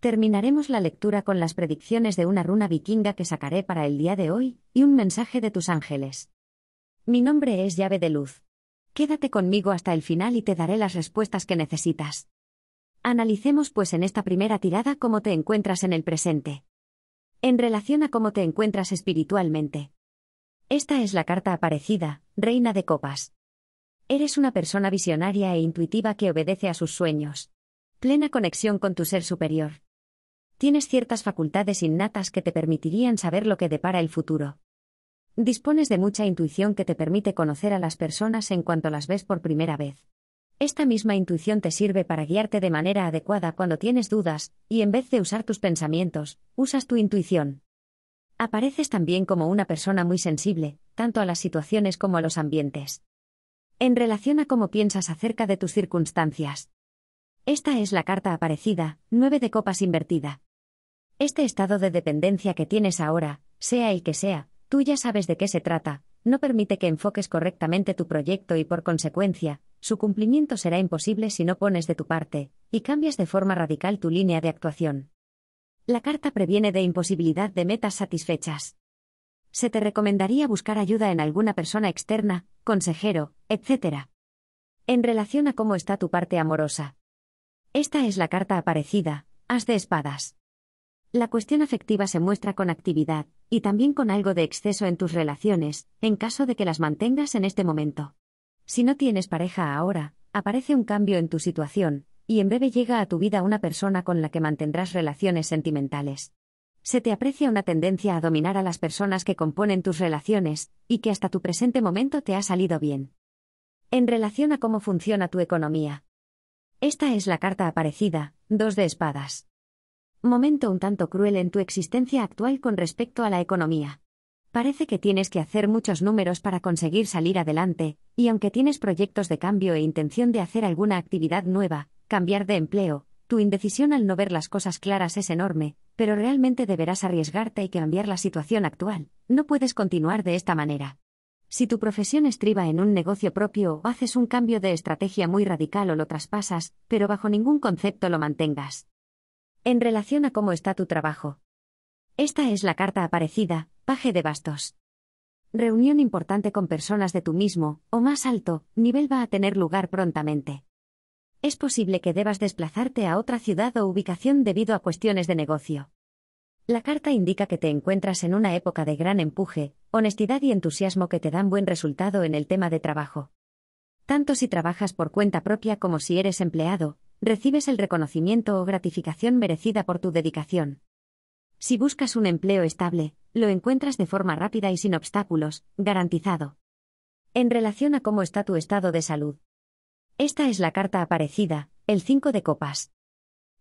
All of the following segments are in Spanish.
Terminaremos la lectura con las predicciones de una runa vikinga que sacaré para el día de hoy, y un mensaje de tus ángeles. Mi nombre es llave de luz. Quédate conmigo hasta el final y te daré las respuestas que necesitas. Analicemos pues en esta primera tirada cómo te encuentras en el presente. En relación a cómo te encuentras espiritualmente. Esta es la carta aparecida, Reina de Copas. Eres una persona visionaria e intuitiva que obedece a sus sueños. Plena conexión con tu ser superior. Tienes ciertas facultades innatas que te permitirían saber lo que depara el futuro. Dispones de mucha intuición que te permite conocer a las personas en cuanto las ves por primera vez. Esta misma intuición te sirve para guiarte de manera adecuada cuando tienes dudas, y en vez de usar tus pensamientos, usas tu intuición. Apareces también como una persona muy sensible, tanto a las situaciones como a los ambientes. En relación a cómo piensas acerca de tus circunstancias. Esta es la carta aparecida, 9 de copas invertida. Este estado de dependencia que tienes ahora, sea el que sea, tú ya sabes de qué se trata, no permite que enfoques correctamente tu proyecto y por consecuencia, su cumplimiento será imposible si no pones de tu parte, y cambias de forma radical tu línea de actuación. La carta previene de imposibilidad de metas satisfechas. Se te recomendaría buscar ayuda en alguna persona externa, consejero, etc. En relación a cómo está tu parte amorosa. Esta es la carta aparecida, As de espadas. La cuestión afectiva se muestra con actividad, y también con algo de exceso en tus relaciones, en caso de que las mantengas en este momento. Si no tienes pareja ahora, aparece un cambio en tu situación, y en breve llega a tu vida una persona con la que mantendrás relaciones sentimentales. Se te aprecia una tendencia a dominar a las personas que componen tus relaciones, y que hasta tu presente momento te ha salido bien. En relación a cómo funciona tu economía. Esta es la carta aparecida, dos de espadas momento un tanto cruel en tu existencia actual con respecto a la economía. Parece que tienes que hacer muchos números para conseguir salir adelante, y aunque tienes proyectos de cambio e intención de hacer alguna actividad nueva, cambiar de empleo, tu indecisión al no ver las cosas claras es enorme, pero realmente deberás arriesgarte y cambiar la situación actual. No puedes continuar de esta manera. Si tu profesión estriba en un negocio propio o haces un cambio de estrategia muy radical o lo traspasas, pero bajo ningún concepto lo mantengas en relación a cómo está tu trabajo. Esta es la carta aparecida, paje de bastos. Reunión importante con personas de tu mismo, o más alto, nivel va a tener lugar prontamente. Es posible que debas desplazarte a otra ciudad o ubicación debido a cuestiones de negocio. La carta indica que te encuentras en una época de gran empuje, honestidad y entusiasmo que te dan buen resultado en el tema de trabajo. Tanto si trabajas por cuenta propia como si eres empleado, recibes el reconocimiento o gratificación merecida por tu dedicación. Si buscas un empleo estable, lo encuentras de forma rápida y sin obstáculos, garantizado. En relación a cómo está tu estado de salud. Esta es la carta aparecida, el 5 de copas.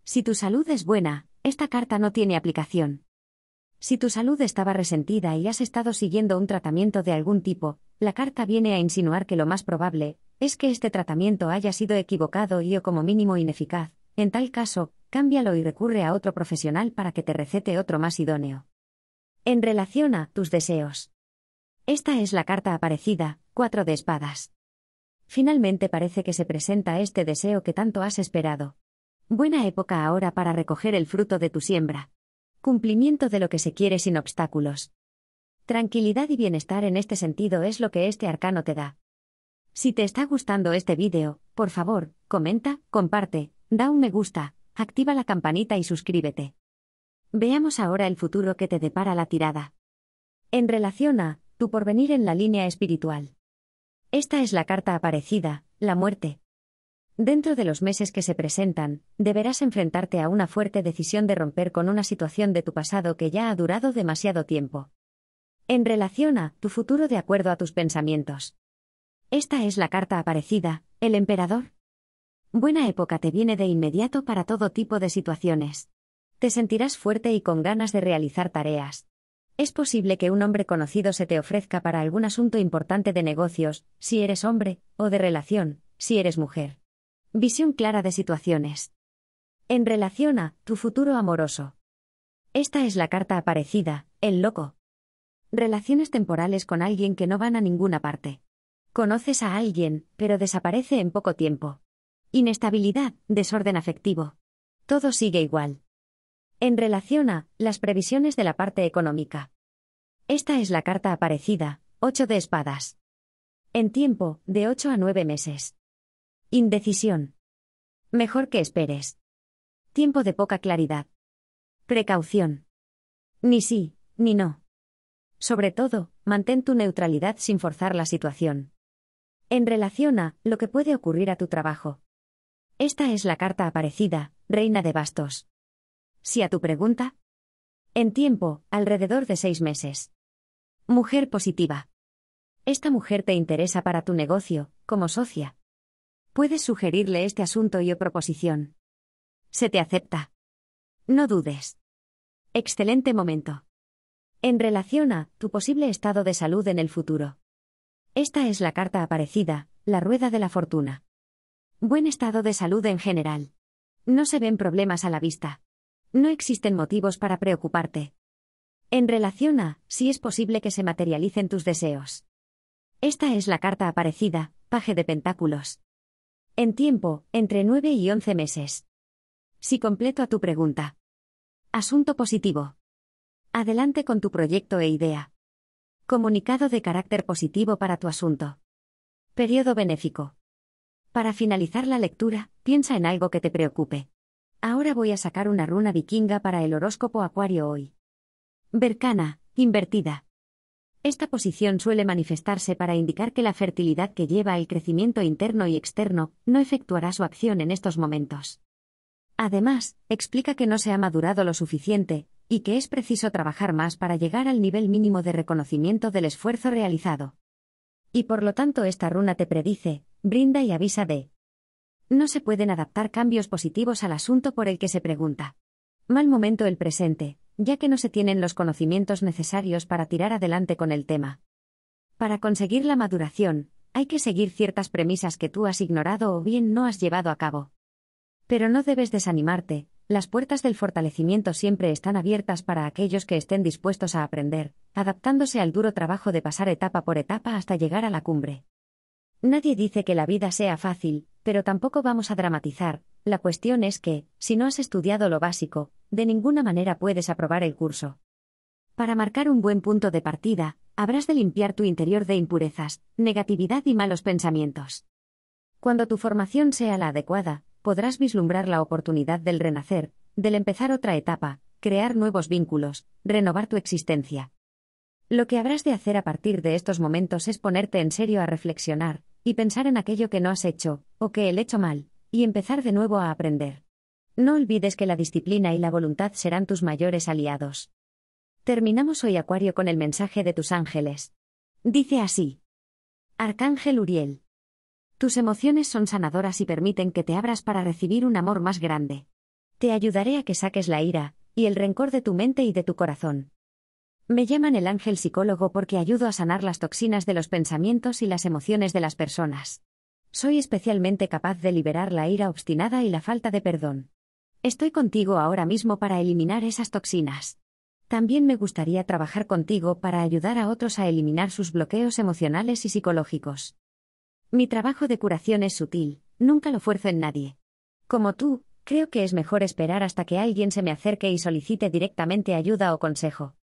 Si tu salud es buena, esta carta no tiene aplicación. Si tu salud estaba resentida y has estado siguiendo un tratamiento de algún tipo, la carta viene a insinuar que lo más probable es que este tratamiento haya sido equivocado y o como mínimo ineficaz. En tal caso, cámbialo y recurre a otro profesional para que te recete otro más idóneo. En relación a tus deseos. Esta es la carta aparecida, cuatro de espadas. Finalmente parece que se presenta este deseo que tanto has esperado. Buena época ahora para recoger el fruto de tu siembra. Cumplimiento de lo que se quiere sin obstáculos. Tranquilidad y bienestar en este sentido es lo que este arcano te da. Si te está gustando este vídeo, por favor, comenta, comparte, da un me gusta, activa la campanita y suscríbete. Veamos ahora el futuro que te depara la tirada. En relación a, tu porvenir en la línea espiritual. Esta es la carta aparecida, la muerte. Dentro de los meses que se presentan, deberás enfrentarte a una fuerte decisión de romper con una situación de tu pasado que ya ha durado demasiado tiempo. En relación a, tu futuro de acuerdo a tus pensamientos. Esta es la carta aparecida, el emperador. Buena época te viene de inmediato para todo tipo de situaciones. Te sentirás fuerte y con ganas de realizar tareas. Es posible que un hombre conocido se te ofrezca para algún asunto importante de negocios, si eres hombre, o de relación, si eres mujer. Visión clara de situaciones. En relación a tu futuro amoroso. Esta es la carta aparecida, el loco. Relaciones temporales con alguien que no van a ninguna parte. Conoces a alguien, pero desaparece en poco tiempo. Inestabilidad, desorden afectivo. Todo sigue igual. En relación a las previsiones de la parte económica. Esta es la carta aparecida, 8 de espadas. En tiempo, de 8 a 9 meses. Indecisión. Mejor que esperes. Tiempo de poca claridad. Precaución. Ni sí, ni no. Sobre todo, mantén tu neutralidad sin forzar la situación en relación a lo que puede ocurrir a tu trabajo. Esta es la carta aparecida, Reina de Bastos. Si a tu pregunta. En tiempo, alrededor de seis meses. Mujer positiva. Esta mujer te interesa para tu negocio, como socia. Puedes sugerirle este asunto y o proposición. Se te acepta. No dudes. Excelente momento. En relación a tu posible estado de salud en el futuro. Esta es la carta aparecida, la rueda de la fortuna. Buen estado de salud en general. No se ven problemas a la vista. No existen motivos para preocuparte. En relación a, si es posible que se materialicen tus deseos. Esta es la carta aparecida, paje de pentáculos. En tiempo, entre 9 y 11 meses. Si completo a tu pregunta. Asunto positivo. Adelante con tu proyecto e idea. Comunicado de carácter positivo para tu asunto. Periodo benéfico. Para finalizar la lectura, piensa en algo que te preocupe. Ahora voy a sacar una runa vikinga para el horóscopo acuario hoy. Vercana, invertida. Esta posición suele manifestarse para indicar que la fertilidad que lleva el crecimiento interno y externo no efectuará su acción en estos momentos. Además, explica que no se ha madurado lo suficiente, y que es preciso trabajar más para llegar al nivel mínimo de reconocimiento del esfuerzo realizado. Y por lo tanto esta runa te predice, brinda y avisa de. No se pueden adaptar cambios positivos al asunto por el que se pregunta. Mal momento el presente, ya que no se tienen los conocimientos necesarios para tirar adelante con el tema. Para conseguir la maduración, hay que seguir ciertas premisas que tú has ignorado o bien no has llevado a cabo. Pero no debes desanimarte, las puertas del fortalecimiento siempre están abiertas para aquellos que estén dispuestos a aprender, adaptándose al duro trabajo de pasar etapa por etapa hasta llegar a la cumbre. Nadie dice que la vida sea fácil, pero tampoco vamos a dramatizar, la cuestión es que, si no has estudiado lo básico, de ninguna manera puedes aprobar el curso. Para marcar un buen punto de partida, habrás de limpiar tu interior de impurezas, negatividad y malos pensamientos. Cuando tu formación sea la adecuada, podrás vislumbrar la oportunidad del renacer, del empezar otra etapa, crear nuevos vínculos, renovar tu existencia. Lo que habrás de hacer a partir de estos momentos es ponerte en serio a reflexionar, y pensar en aquello que no has hecho, o que el hecho mal, y empezar de nuevo a aprender. No olvides que la disciplina y la voluntad serán tus mayores aliados. Terminamos hoy Acuario con el mensaje de tus ángeles. Dice así. Arcángel Uriel. Tus emociones son sanadoras y permiten que te abras para recibir un amor más grande. Te ayudaré a que saques la ira, y el rencor de tu mente y de tu corazón. Me llaman el ángel psicólogo porque ayudo a sanar las toxinas de los pensamientos y las emociones de las personas. Soy especialmente capaz de liberar la ira obstinada y la falta de perdón. Estoy contigo ahora mismo para eliminar esas toxinas. También me gustaría trabajar contigo para ayudar a otros a eliminar sus bloqueos emocionales y psicológicos. Mi trabajo de curación es sutil, nunca lo fuerzo en nadie. Como tú, creo que es mejor esperar hasta que alguien se me acerque y solicite directamente ayuda o consejo.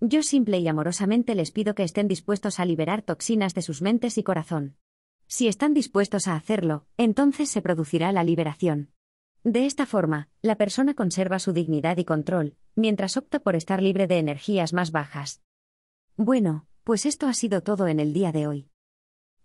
Yo simple y amorosamente les pido que estén dispuestos a liberar toxinas de sus mentes y corazón. Si están dispuestos a hacerlo, entonces se producirá la liberación. De esta forma, la persona conserva su dignidad y control, mientras opta por estar libre de energías más bajas. Bueno, pues esto ha sido todo en el día de hoy.